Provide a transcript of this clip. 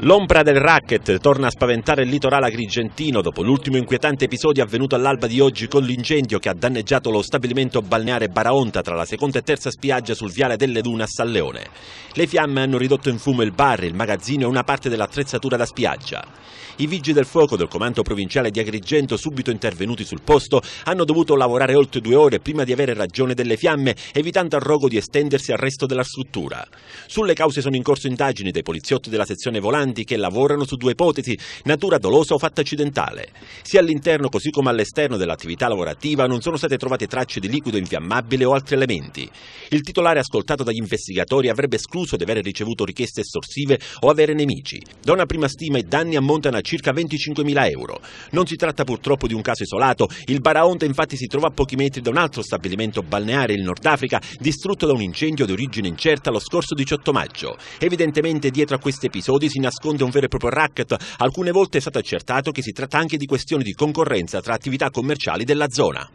L'ombra del racket torna a spaventare il litorale agrigentino dopo l'ultimo inquietante episodio avvenuto all'alba di oggi con l'incendio che ha danneggiato lo stabilimento balneare Baraonta tra la seconda e terza spiaggia sul viale delle Dune a San Leone. Le fiamme hanno ridotto in fumo il bar, il magazzino e una parte dell'attrezzatura da spiaggia. I vigili del fuoco del comando provinciale di Agrigento, subito intervenuti sul posto, hanno dovuto lavorare oltre due ore prima di avere ragione delle fiamme, evitando al rogo di estendersi al resto della struttura. Sulle cause sono in corso indagini dei poliziotti della sezione volante migranti che lavorano su due ipotesi, natura dolosa o fatta accidentale. Sia all'interno così come all'esterno dell'attività lavorativa non sono state trovate tracce di liquido infiammabile o altri elementi. Il titolare ascoltato dagli investigatori avrebbe escluso di aver ricevuto richieste estorsive o avere nemici. Da una prima stima i danni ammontano a circa 25.000 euro. Non si tratta purtroppo di un caso isolato, il Baraonte infatti si trova a pochi metri da un altro stabilimento balneare in Nord Africa distrutto da un incendio di origine incerta lo scorso 18 maggio. Evidentemente dietro a questi episodi si nasconde nasconde un vero e proprio racket. Alcune volte è stato accertato che si tratta anche di questioni di concorrenza tra attività commerciali della zona.